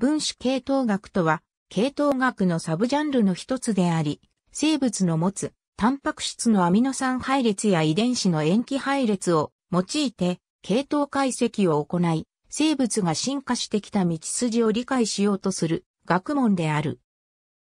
分子系統学とは、系統学のサブジャンルの一つであり、生物の持つ、タンパク質のアミノ酸配列や遺伝子の塩基配列を用いて、系統解析を行い、生物が進化してきた道筋を理解しようとする学問である。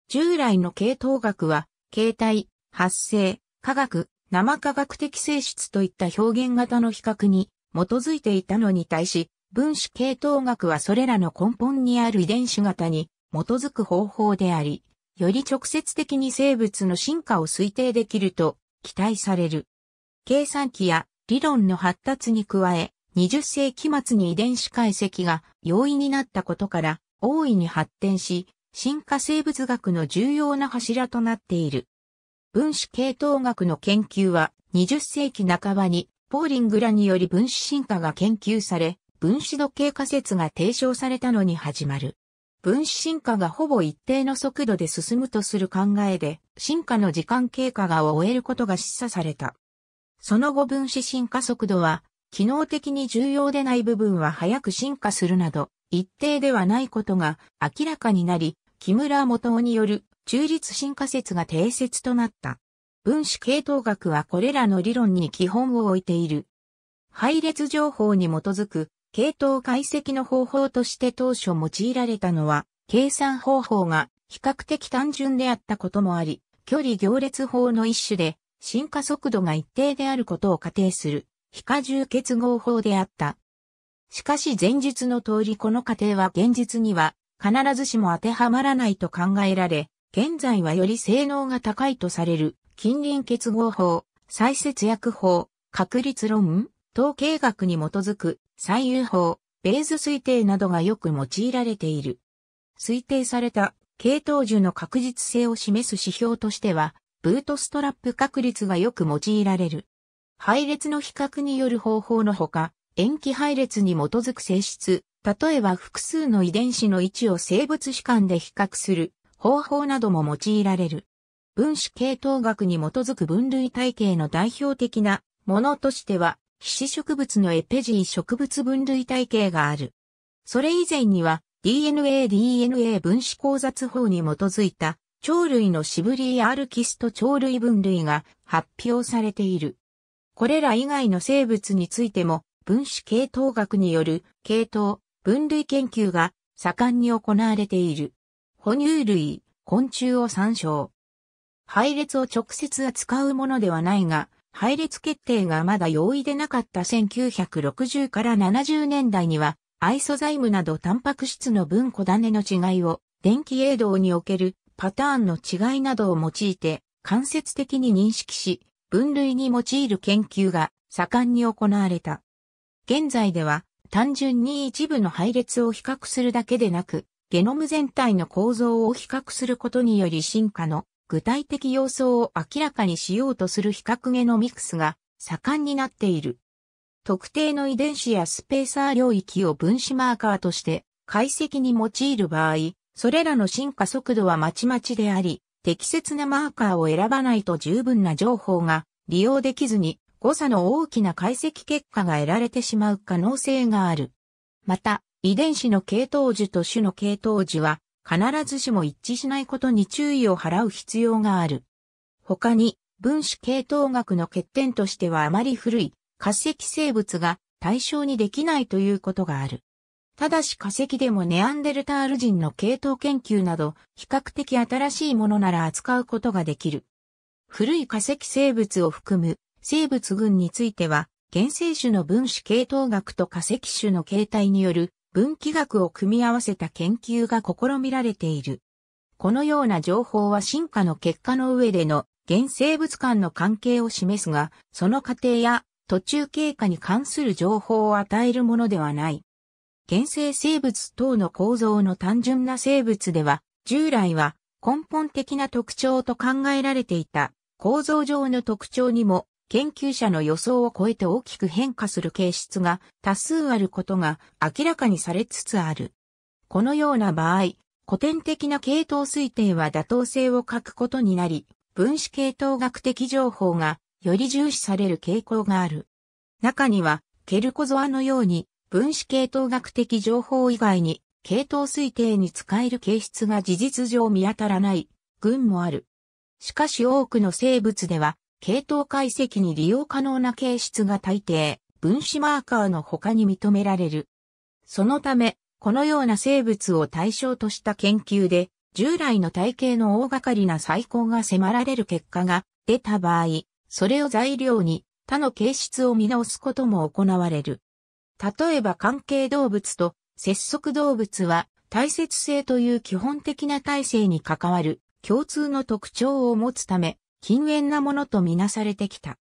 従来の系統学は、形態、発生、科学、生科学的性質といった表現型の比較に基づいていたのに対し、分子系統学はそれらの根本にある遺伝子型に基づく方法であり、より直接的に生物の進化を推定できると期待される。計算機や理論の発達に加え、20世紀末に遺伝子解析が容易になったことから大いに発展し、進化生物学の重要な柱となっている。分子系統学の研究は20世紀半ばにポーリングらにより分子進化が研究され、分子時計仮説が提唱されたのに始まる。分子進化がほぼ一定の速度で進むとする考えで、進化の時間経過が終えることが示唆された。その後分子進化速度は、機能的に重要でない部分は早く進化するなど、一定ではないことが明らかになり、木村元夫による中立進化説が定説となった。分子系統学はこれらの理論に基本を置いている。配列情報に基づく系統解析の方法として当初用いられたのは、計算方法が比較的単純であったこともあり、距離行列法の一種で、進化速度が一定であることを仮定する、非荷重結合法であった。しかし前述の通りこの仮定は現実には必ずしも当てはまらないと考えられ、現在はより性能が高いとされる近隣結合法、再節約法、確率論、統計学に基づく最優法、ベーズ推定などがよく用いられている。推定された系統樹の確実性を示す指標としては、ブートストラップ確率がよく用いられる。配列の比較による方法のほか、塩基配列に基づく性質、例えば複数の遺伝子の位置を生物史観で比較する方法なども用いられる。分子系統学に基づく分類体系の代表的なものとしては、皮脂植物のエペジー植物分類体系がある。それ以前には DNA DNA 分子交雑法に基づいた鳥類のシブリーアルキスト鳥類分類が発表されている。これら以外の生物についても分子系統学による系統、分類研究が盛んに行われている。哺乳類、昆虫を参照。配列を直接扱うものではないが、配列決定がまだ容易でなかった1960から70年代には、アイソザイムなどタンパク質の分子種の違いを、電気栄動におけるパターンの違いなどを用いて、間接的に認識し、分類に用いる研究が盛んに行われた。現在では、単純に一部の配列を比較するだけでなく、ゲノム全体の構造を比較することにより進化の具体的様相を明らかにしようとする比較ゲノミクスが盛んになっている。特定の遺伝子やスペーサー領域を分子マーカーとして解析に用いる場合、それらの進化速度はまちまちであり、適切なマーカーを選ばないと十分な情報が利用できずに誤差の大きな解析結果が得られてしまう可能性がある。また、遺伝子の系統樹と種の系統樹は必ずしも一致しないことに注意を払う必要がある。他に、分子系統学の欠点としてはあまり古い化石生物が対象にできないということがある。ただし化石でもネアンデルタール人の系統研究など比較的新しいものなら扱うことができる。古い化石生物を含む生物群については原生種の分子系統学と化石種の形態による分岐学を組み合わせた研究が試みられている。このような情報は進化の結果の上での現生物間の関係を示すが、その過程や途中経過に関する情報を与えるものではない。現生生物等の構造の単純な生物では、従来は根本的な特徴と考えられていた構造上の特徴にも研究者の予想を超えて大きく変化する形質が多数あることが明らかにされつつある。このような場合、古典的な系統推定は妥当性を欠くことになり、分子系統学的情報がより重視される傾向がある。中には、ケルコゾアのように分子系統学的情報以外に系統推定に使える形質が事実上見当たらない群もある。しかし多くの生物では系統解析に利用可能な形質が大抵、分子マーカーの他に認められる。そのため、このような生物を対象とした研究で、従来の体系の大掛かりな再考が迫られる結果が出た場合、それを材料に他の形質を見直すことも行われる。例えば関係動物と節足動物は体節性という基本的な体制に関わる共通の特徴を持つため、禁煙なものとみなされてきた。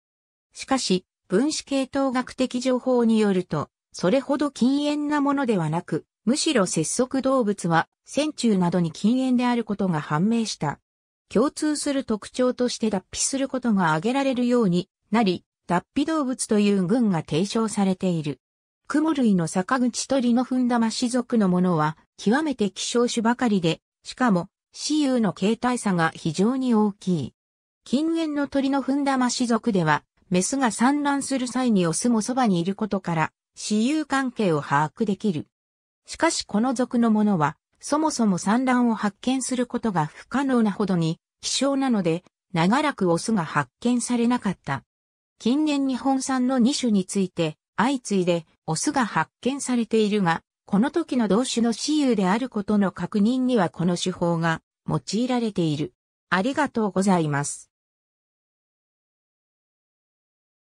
しかし、分子系統学的情報によると、それほど禁煙なものではなく、むしろ節足動物は、線虫などに禁煙であることが判明した。共通する特徴として脱皮することが挙げられるようになり、脱皮動物という群が提唱されている。クモ類の坂口鳥の踏んだまし族のものは、極めて希少種ばかりで、しかも、雌有の形態差が非常に大きい。近縁の鳥の踏んだまし族では、メスが産卵する際にオスもそばにいることから、私有関係を把握できる。しかしこの族のものは、そもそも産卵を発見することが不可能なほどに、希少なので、長らくオスが発見されなかった。近年日本産の2種について、相次いでオスが発見されているが、この時の同種の私有であることの確認にはこの手法が用いられている。ありがとうございます。